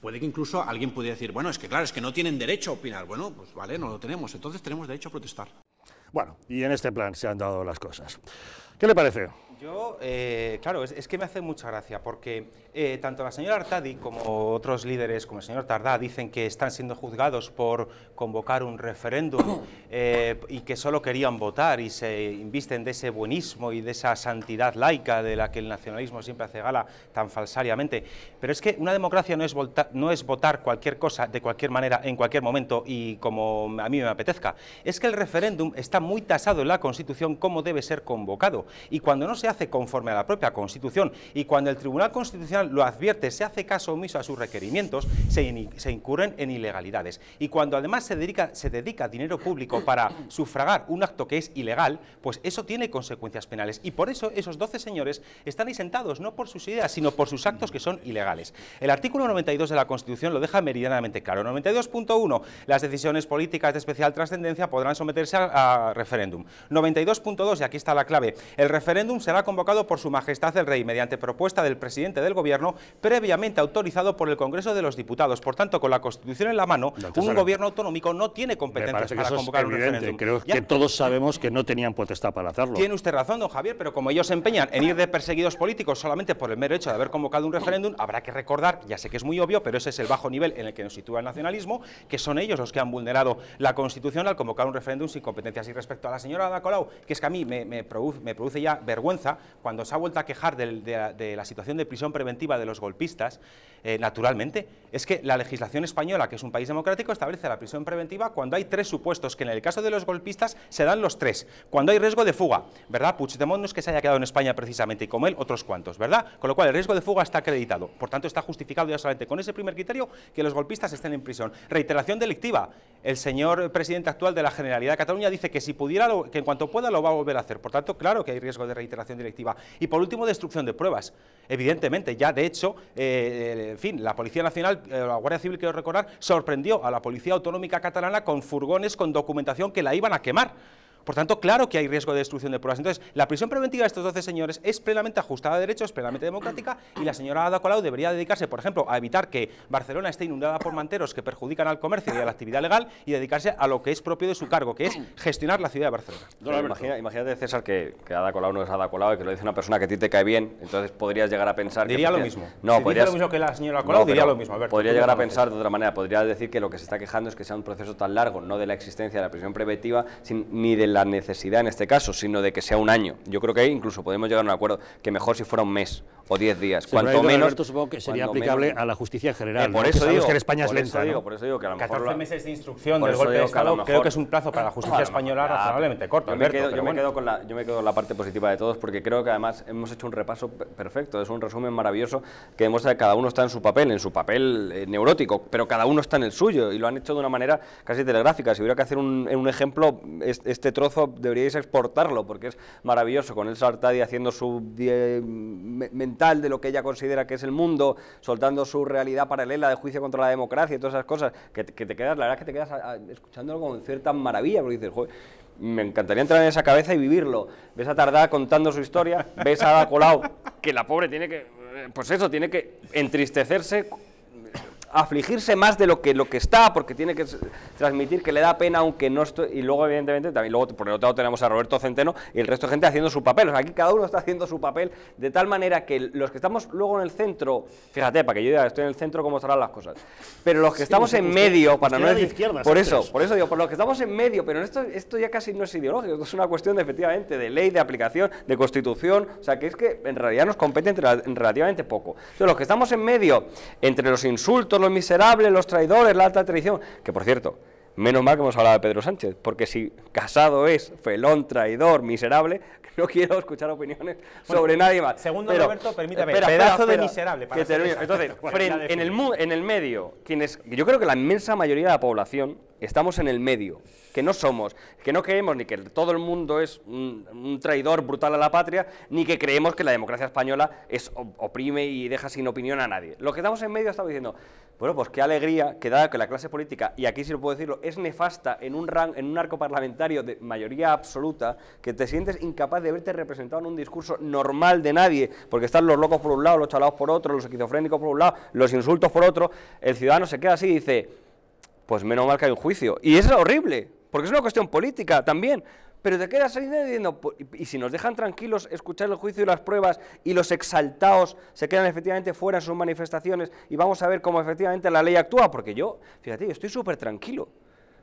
puede que incluso alguien pudiera decir, bueno, es que claro, es que no tienen derecho a opinar. Bueno, pues vale, no lo tenemos. Entonces tenemos derecho a protestar. Bueno, y en este plan se han dado las cosas. ¿Qué le parece? Yo, eh, claro, es, que me hace mucha gracia porque eh, tanto la señora Artadi como otros líderes, como el señor Tardá, dicen que están siendo juzgados por convocar un referéndum eh, y que solo querían votar y se invisten de ese buenismo y de esa santidad laica de la que el nacionalismo siempre hace gala tan falsariamente. Pero es que una democracia no es, no es votar cualquier cosa de cualquier manera, en cualquier momento y como a mí me apetezca. Es que el referéndum está muy tasado en la Constitución cómo debe ser convocado y cuando no se hace conforme a la propia Constitución y cuando el Tribunal Constitucional lo advierte, se hace caso omiso a sus requerimientos, se, incurren en ilegalidades. Y cuando además se dedica, se dedica dinero público para sufragar un acto que es ilegal, pues eso tiene consecuencias penales. Y por eso esos 12 señores están ahí sentados, no por sus ideas, sino por sus actos que son ilegales. El artículo 92 de la Constitución lo deja meridianamente claro. 92.1. Las decisiones políticas de especial trascendencia podrán someterse a, a referéndum. 92.2, y aquí está la clave, el referéndum será convocado por Su Majestad el Rey mediante propuesta del presidente del Gobierno, previamente autorizado por el Congreso de los Diputados. Por tanto, con la Constitución en la mano, un Gobierno autonómico no tiene competencias para convocar un referéndum. Creo que todos sabemos que no tenían potestad para hacerlo. Tiene usted razón, don Javier, pero como ellos se empeñan en ir de perseguidos políticos solamente por el mero hecho de haber convocado un referéndum, habrá que recordar, ya sé que es muy obvio, pero ese es el bajo nivel en el que nos sitúa el nacionalismo, que son ellos los que han vulnerado la Constitución al convocar un referéndum sin competencias. Y respecto a la señora Dacolau, que es que a mí me, me produce ya vergüenza, cuando se ha vuelto a quejar de, la situación de prisión preventiva de los golpistas, eh, naturalmente, es que la legislación española, que es un país democrático, establece la prisión preventiva cuando hay tres supuestos, que en el caso de los golpistas se dan los tres, cuando hay riesgo de fuga, ¿verdad? Puigdemont no es que se haya quedado en España precisamente, y como él, otros cuantos, ¿verdad? Con lo cual, el riesgo de fuga está acreditado, por tanto, está justificado ya solamente con ese primer criterio que los golpistas estén en prisión. Reiteración delictiva, el señor presidente actual de la Generalidad de Cataluña dice que si pudiera, que en cuanto pueda lo va a volver a hacer, por tanto, claro que hay riesgo de reiteración delictiva. Y por último, destrucción de pruebas, evidentemente, ya de hecho, eh, en fin, la Policía Nacional, eh, la Guardia Civil, quiero recordar, sorprendió a la Policía Autonómica Catalana con furgones con documentación que la iban a quemar. Por tanto, claro que hay riesgo de destrucción de pruebas. Entonces, la prisión preventiva de estos 12 señores es plenamente ajustada a derechos, es plenamente democrática y la señora Ada Colau debería dedicarse, por ejemplo, a evitar que Barcelona esté inundada por manteros que perjudican al comercio y a la actividad legal y dedicarse a lo que es propio de su cargo, que es gestionar la ciudad de Barcelona. imagínate, César, que, que, Ada Colau no es Ada Colau y que lo dice una persona que a ti te cae bien, entonces podrías llegar a pensar... Diría lo mismo. No, si podrías... lo mismo que la señora Colau, diría lo mismo. A podría llegar a pensar de otra manera, podría decir que lo que se está quejando es que sea un proceso tan largo, no de la existencia de la prisión preventiva, ni de la necesidad en este caso, sino de que sea un año. Yo creo que ahí incluso podemos llegar a un acuerdo, que mejor si fuera un mes o diez días. cuanto menos... supongo que sería aplicable a la justicia general. Eh, por eso digo, que en España es lenta. Por eso digo que a lo mejor... 14 meses de instrucción del golpe de Estado creo que es un plazo para la justicia española ah, razonablemente corto, Yo me quedo con la parte positiva de todos, porque creo que además hemos hecho un repaso perfecto, es un resumen maravilloso que demuestra que cada uno está en su papel, en su papel eh, neurótico, pero cada uno está en el suyo y lo han hecho de una manera casi telegráfica. Si hubiera que hacer un, un ejemplo, este deberíais exportarlo, porque es maravilloso, con el Sartadi haciendo su mental de lo que ella considera que es el mundo, soltando su realidad paralela de juicio contra la democracia y todas esas cosas, que, te quedas, la verdad es que te quedas escuchándolo con cierta maravilla, porque dices, joder, me encantaría entrar en esa cabeza y vivirlo. Ves a Tardá contando su historia, ves a Colau, que la pobre tiene que, pues eso, tiene que entristecerse afligirse más de lo que, lo que está, porque tiene que transmitir que le da pena, aunque no estoy. Y luego, evidentemente, también luego por el otro lado tenemos a Roberto Centeno y el resto de gente haciendo su papel. O sea, aquí cada uno está haciendo su papel de tal manera que los que estamos luego en el centro, fíjate, para que yo diga, estoy en el centro, cómo estarán las cosas. Pero los que estamos en medio, para no decir. Izquierda, por eso, por eso digo, por los que estamos en medio, pero esto, esto ya casi no es ideológico, esto es una cuestión de, efectivamente de ley, de aplicación, de constitución. O sea, que es que en realidad nos compete relativamente poco. Entonces, los que estamos en medio, entre los insultos, los miserables, los traidores, la alta traición. Que por cierto, menos mal que hemos hablado de Pedro Sánchez, porque si casado es felón, traidor, miserable, no quiero escuchar opiniones sobre nadie más. Segundo Roberto, permítame, pedazo de miserable. Entonces, en, el, en el medio, quienes, yo creo que la inmensa mayoría de la población estamos en el medio, que no somos, que no creemos ni que todo el mundo es un, traidor brutal a la patria, ni que creemos que la democracia española es oprime y deja sin opinión a nadie. Lo que estamos en medio estamos diciendo, bueno, pues qué alegría que da que la clase política, y aquí sí lo puedo decirlo, es nefasta en un, en un arco parlamentario de mayoría absoluta, que te sientes incapaz de verte representado en un discurso normal de nadie, porque están los locos por un lado, los chalados por otro, los esquizofrénicos por un lado, los insultos por otro, el ciudadano se queda así y dice pues menos mal que hay un juicio. Y es horrible, porque es una cuestión política también. Pero te quedas ahí diciendo, pues, y si nos dejan tranquilos escuchar el juicio y las pruebas, y los exaltados se quedan efectivamente fuera en sus manifestaciones, y vamos a ver cómo efectivamente la ley actúa, porque yo, fíjate, yo estoy súper tranquilo.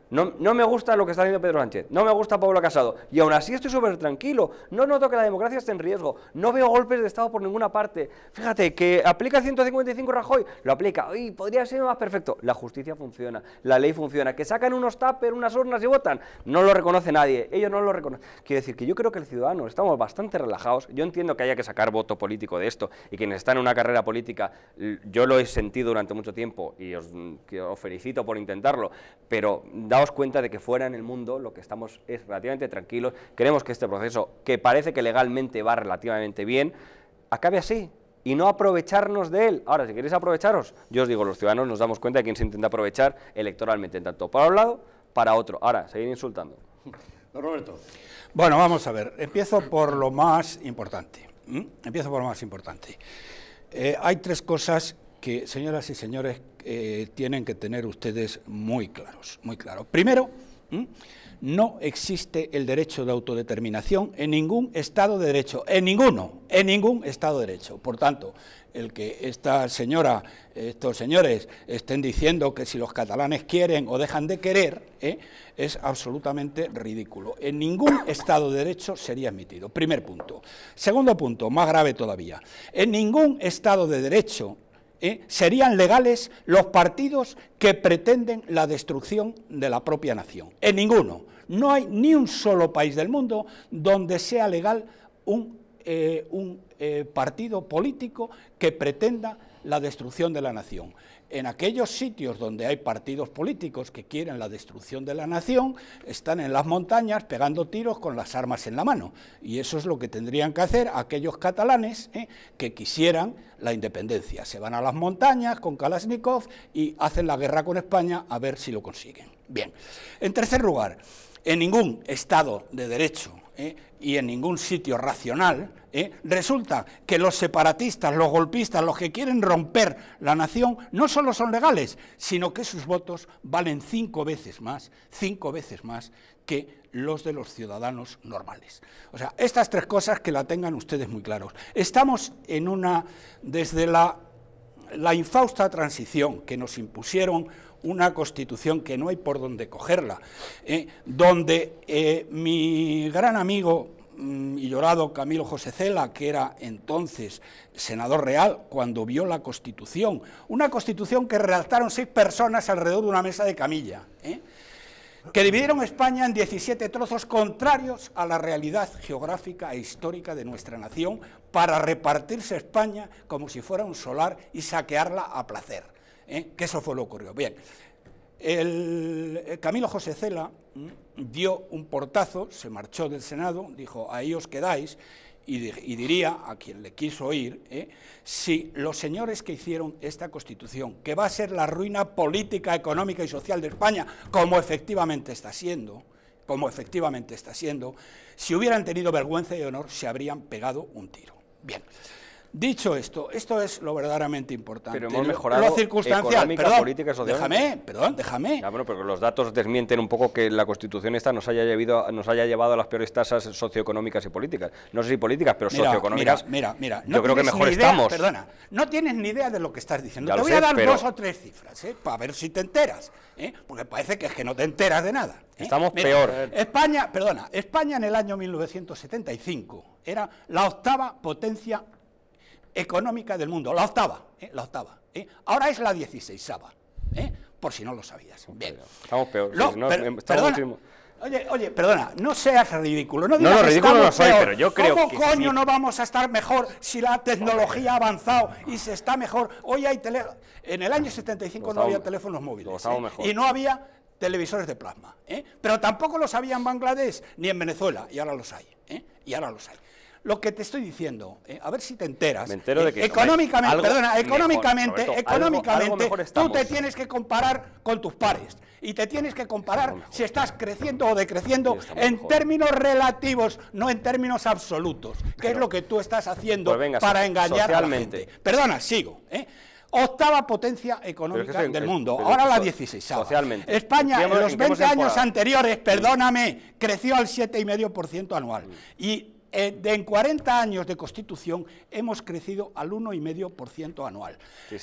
No, me gusta lo que está haciendo Pedro Sánchez, no me gusta Pablo Casado, y aún así estoy súper tranquilo, no noto que la democracia esté en riesgo, no veo golpes de Estado por ninguna parte. Fíjate, que aplica 155 Rajoy, lo aplica, hoy podría ser más perfecto. La justicia funciona, la ley funciona, que sacan unos tapers, unas urnas y votan, no lo reconoce nadie, ellos no lo reconocen. Quiero decir que yo creo que el ciudadano estamos bastante relajados, yo entiendo que haya que sacar voto político de esto, y quienes están en una carrera política, yo lo he sentido durante mucho tiempo, y os, os felicito por intentarlo, pero... Da daos cuenta de que fuera en el mundo lo que estamos es relativamente tranquilos, queremos que este proceso, que parece que legalmente va relativamente bien, acabe así y no aprovecharnos de él. Ahora, si queréis aprovecharos, yo os digo, los ciudadanos nos damos cuenta de quién se intenta aprovechar electoralmente, tanto para un lado, para otro. Ahora, seguir insultando. Don Roberto. Bueno, vamos a ver, empiezo por lo más importante. Empiezo por lo más importante. Eh, hay tres cosas que, señoras y señores, eh, tienen que tener ustedes muy claros, muy claro. Primero, no existe el derecho de autodeterminación en ningún Estado de Derecho, en ninguno, en ningún Estado de Derecho. Por tanto, el que esta señora, estos señores estén diciendo que si los catalanes quieren o dejan de querer, ¿eh? es absolutamente ridículo. En ningún Estado de Derecho sería admitido. Primer punto. Segundo punto, más grave todavía. En ningún Estado de Derecho ¿eh? serían legales los partidos que pretenden la destrucción de la propia nación. En ninguno. No hay ni un solo país del mundo donde sea legal un, eh, eh, partido político que pretenda la destrucción de la nación en aquellos sitios donde hay partidos políticos que quieren la destrucción de la nación, están en las montañas pegando tiros con las armas en la mano. Y eso es lo que tendrían que hacer aquellos catalanes ¿eh? que quisieran la independencia. Se van a las montañas con Kalashnikov y hacen la guerra con España a ver si lo consiguen. Bien, en tercer lugar, en ningún Estado de Derecho ¿eh? y en ningún sitio racional, ¿eh? resulta que los separatistas, los golpistas, los que quieren romper la nación, no solo son legales, sino que sus votos valen cinco veces más, cinco veces más que los de los ciudadanos normales. O sea, estas tres cosas que la tengan ustedes muy claros. Estamos en una, desde la, la infausta transición que nos impusieron una constitución que no hay por dónde cogerla, ¿eh? donde eh, mi gran amigo mm, y llorado Camilo José Cela, que era entonces senador real, cuando vio la constitución, una constitución que redactaron seis personas alrededor de una mesa de camilla, ¿eh? que dividieron España en 17 trozos contrarios a la realidad geográfica e histórica de nuestra nación para repartirse España como si fuera un solar y saquearla a placer. ¿eh? que eso fue lo ocurrido. Bien, el, eh, Camilo José Cela dio un portazo, se marchó del Senado, dijo, ahí os quedáis, y, diría a quien le quiso oír, ¿eh? si los señores que hicieron esta Constitución, que va a ser la ruina política, económica y social de España, como efectivamente está siendo, como efectivamente está siendo, si hubieran tenido vergüenza y honor, se habrían pegado un tiro. Bien. Dicho esto, esto es lo verdaderamente importante. Pero hemos mejorado lo circunstancial, perdón, política, Déjame, perdón, déjame. Ya, bueno, pero los datos desmienten un poco que la Constitución esta nos haya, llevado, nos haya llevado a las peores tasas socioeconómicas y políticas. No sé si políticas, pero socioeconómicas. Mira, mira, mira. yo creo que mejor estamos. Perdona, no tienes ni idea de lo que estás diciendo. te voy a dar dos o tres cifras, ¿eh? para ver si te enteras, ¿eh? porque parece que es que no te enteras de nada. ¿eh? Estamos peor. España, perdona, España en el año 1975 era la octava potencia económica del mundo, la octava, ¿eh? la octava. ¿eh? Ahora es la 16 ¿eh? por si no lo sabías. Bien. Estamos peor. estamos perdona, Oye, oye, perdona, no seas ridículo. No, digas no, no soy, pero yo creo que. ¿Cómo coño no vamos a estar mejor si la tecnología ha avanzado y se está mejor? Hoy hay tele... En el año 75 ah, no había teléfonos móviles. Y no había televisores de plasma. Pero tampoco los había en Bangladesh ni en Venezuela, y ahora los hay. Y ahora los hay lo que te estoy diciendo. Eh, a ver si te enteras. Me Económicamente, perdona, económicamente, económicamente, tú te tienes que comparar con tus pares y te tienes que comparar si estás creciendo o decreciendo en términos relativos, no en términos absolutos, que es lo que tú estás haciendo pues para engañar a gente. Perdona, sigo. ¿eh? octava potencia económica del eh, mundo, ahora la 16. España en los 20 años anteriores, perdóname, creció al 7,5% anual. Y eh, en 40 años de constitución hemos crecido al 1,5% anual.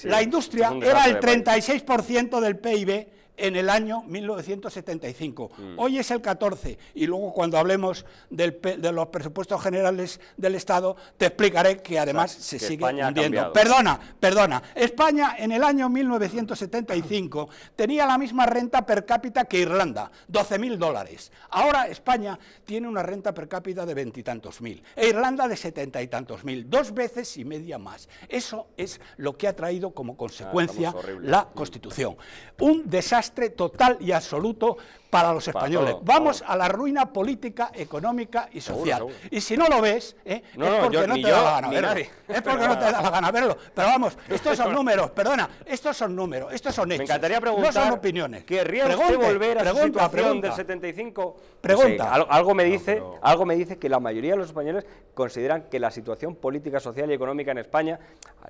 la industria era el 36% del PIB en el año 1975. Mm. Hoy es el 14 y luego cuando hablemos de los presupuestos generales del Estado te explicaré que además se sigue hundiendo. Perdona, perdona. España en el año 1975 tenía la misma renta per cápita que Irlanda, 12.000 dólares. Ahora España tiene una renta per cápita de veintitantos mil e Irlanda de setenta y tantos mil, dos veces y media más. Eso es lo que ha traído como ah, consecuencia la Constitución. Un desastre total y absoluto para los españoles. Vamos a la ruina política, económica y social. Y si no lo ves, ¿eh? es porque no, te da la gana verlo. Es porque no te da la gana verlo. Pero vamos, estos son números, perdona, estos son números, estos son hechos. Me encantaría preguntar. No son opiniones. ¿Querría volver a pregunta, pregunta, del 75? Pregunta. algo, me dice, algo me dice que la mayoría de los españoles consideran que la situación política, social y económica en España,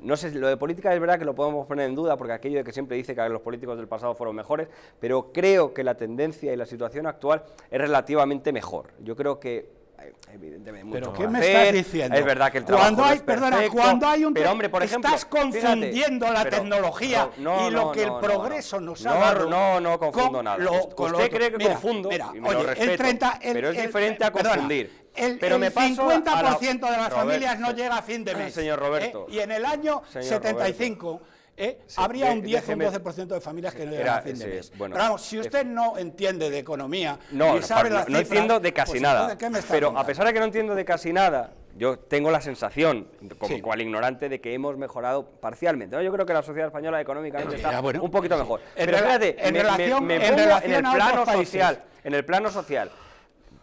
no sé, lo de política es verdad que lo podemos poner en duda, porque aquello de que siempre dice que los políticos del pasado fueron mejores, pero creo que la tendencia eh, la situación actual es relativamente mejor. Yo creo que eh, evidentemente mucho pero qué me estás diciendo es verdad que el trabajo cuando hay no es perdona cuando hay un pero hombre por ejemplo estás confundiendo la tecnología y lo que el progreso nos ha dado no no no confundo nada lo, usted cree que confundo mira, oye, lo respeto, el 30, el, pero es diferente a confundir el, pero me 50% de las familias no llega a fin de ah, mes. Señor Roberto. ¿eh? Y en el año 75 ¿eh? habría un 10 o un 12% de familias que no llegan fin de pero si eh, usted no entiende de economía no, sabe no, entiendo de pues casi nada. pero a pesar de que no entiendo de casi nada, yo tengo la sensación, como cual ignorante, de que hemos mejorado parcialmente. Yo creo que la sociedad española económicamente está un poquito mejor. En pero relación, en, relación el plano social, en el plano social,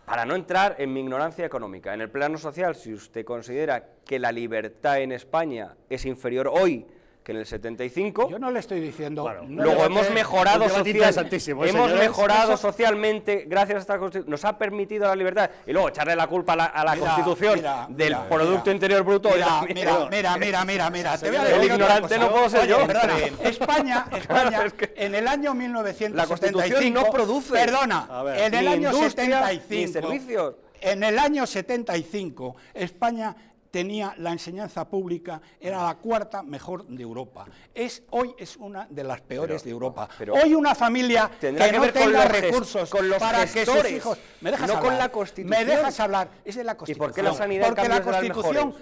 para no entrar en mi ignorancia económica, en el plano social, si usted considera que la libertad en España es inferior hoy que en el 75. Yo no le estoy diciendo. luego hemos mejorado, hemos mejorado socialmente gracias a esta Constitución. Nos ha permitido la libertad. Y luego echarle la culpa a la, Constitución del Producto Interior Bruto. Mira, mira, mira, mira, mira. Te el ignorante no puedo ser yo. España, España en el año 1975. La Constitución no produce. Perdona, en el año 75. servicios. En el año 75, España tenía la enseñanza pública, era la cuarta mejor de Europa. Es, hoy es una de las peores de Europa. hoy una familia que, no tenga recursos para que sus hijos... Me dejas no hablar, con la Constitución. Me dejas hablar. Es de la Constitución. ¿Y por qué la sanidad Porque la Constitución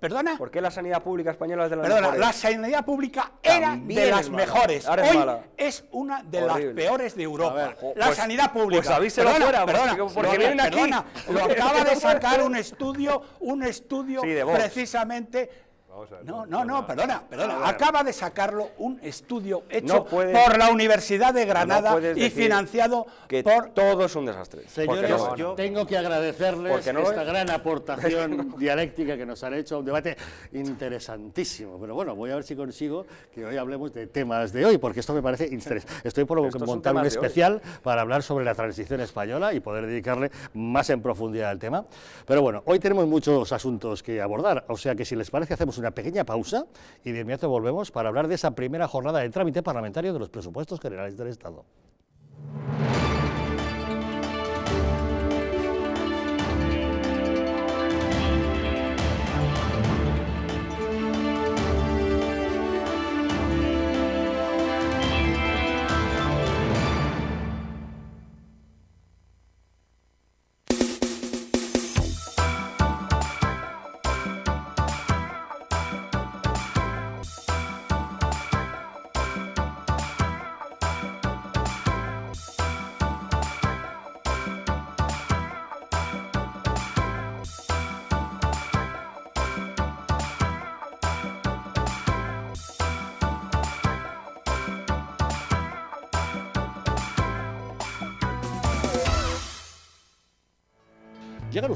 ¿Perdona? ¿Por qué la sanidad pública española es de las Perdona, la sanidad pública era de las mejores. Ahora es Hoy es una de las peores de Europa. la pues- sanidad pues pública. Pues avíselo perdona, fuera, perdona, porque, vienen aquí. lo acaba de sacar un estudio, un estudio precisamente no, no, no, perdona, perdona. Acaba de sacarlo un estudio hecho por la Universidad de Granada y financiado que por... Todo es un desastre. Señores, yo tengo que agradecerles esta gran aportación dialéctica que nos han hecho a un debate interesantísimo. Pero bueno, voy a ver si consigo que hoy hablemos de temas de hoy, porque esto me parece interesante. Estoy por montar un especial para hablar sobre la transición española y poder dedicarle más en profundidad al tema. Pero bueno, hoy tenemos muchos asuntos que abordar, o sea que si les parece hacemos un una pequeña pausa y de inmediato volvemos para hablar de esa primera jornada de trámite parlamentario de los presupuestos generales del Estado.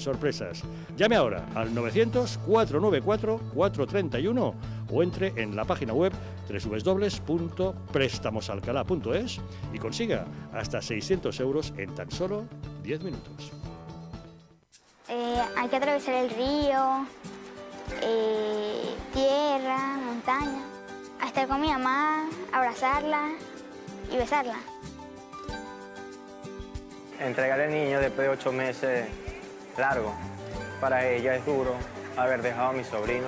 sorpresas. Llame ahora al 900-494-431 o entre en la página web www.préstamosalcalá.es y consiga hasta 600 euros en tan solo 10 minutos. Eh, hay que atravesar el río, eh, tierra, montaña, ...hasta estar con mi mamá, abrazarla y besarla. Entregar el niño después de 8 meses largo. Para ella es duro haber dejado a mi sobrino.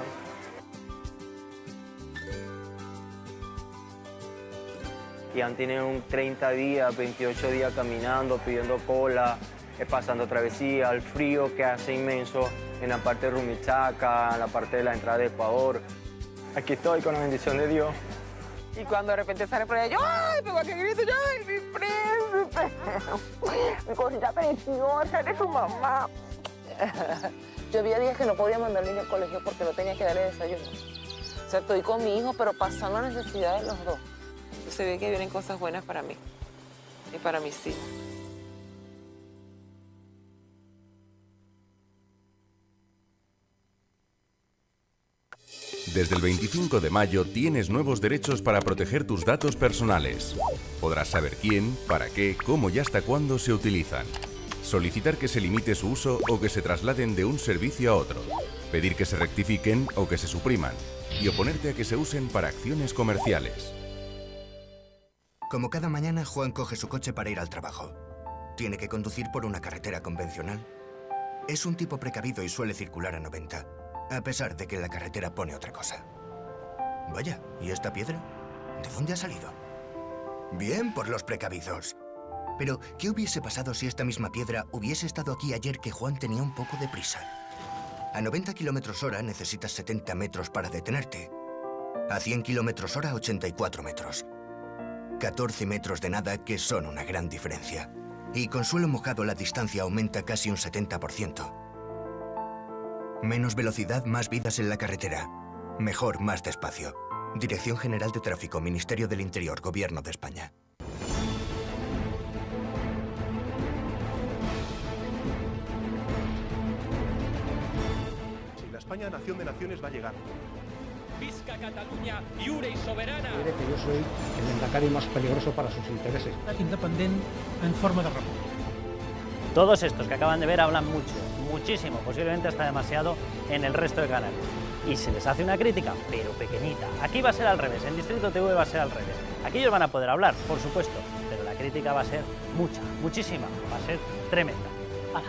Y han tenido un 30 días, 28 días caminando, pidiendo cola, eh, pasando travesía, el frío que hace inmenso en la parte de Rumichaca, en la parte de la entrada de Ecuador. Aquí estoy con la bendición de Dios. Y cuando de repente sale por ahí, yo, ¡ay, tengo que grito! ¡Yo, ay, mi príncipe! Mi cosita preciosa, eres su mamá. Yo había días que no podía mandar niño al colegio porque no tenía que darle desayuno. O sea, estoy con mi hijo, pero pasando las necesidades de los dos. Se ve que vienen cosas buenas para mí y para mis hijos. Desde el 25 de mayo tienes nuevos derechos para proteger tus datos personales. Podrás saber quién, para qué, cómo y hasta cuándo se utilizan solicitar que se limite su uso o que se trasladen de un servicio a otro, pedir que se rectifiquen o que se supriman y oponerte a que se usen para acciones comerciales. Como cada mañana, Juan coge su coche para ir al trabajo. Tiene que conducir por una carretera convencional. Es un tipo precavido y suele circular a 90, a pesar de que la carretera pone otra cosa. Vaya, ¿y esta piedra? ¿De dónde ha salido? Bien por los precavidos. Pero, ¿qué hubiese pasado si esta misma piedra hubiese estado aquí ayer que Juan tenía un poco de prisa? A 90 kilómetros hora necesitas 70 metros para detenerte. A 100 kilómetros hora, 84 metros. 14 metros de nada que son una gran diferencia. Y con suelo mojado la distancia aumenta casi un 70%. Menos velocidad, más vidas en la carretera. Mejor, más despacio. Dirección General de Tráfico, Ministerio del Interior, Gobierno de España. España Nación de Naciones va a llegar. Visca Cataluña, lliure y soberana. Quiere que yo soy el endacari más peligroso para sus intereses. Independiente en forma de Todos estos que acaban de ver hablan mucho, muchísimo, posiblemente hasta demasiado en el resto de canales. Y se les hace una crítica, pero pequeñita. Aquí va a ser al revés, en Distrito TV va a ser al revés. Aquí ellos van a poder hablar, por supuesto, pero la crítica va a ser mucha, muchísima, va a ser tremenda. ¡Hala!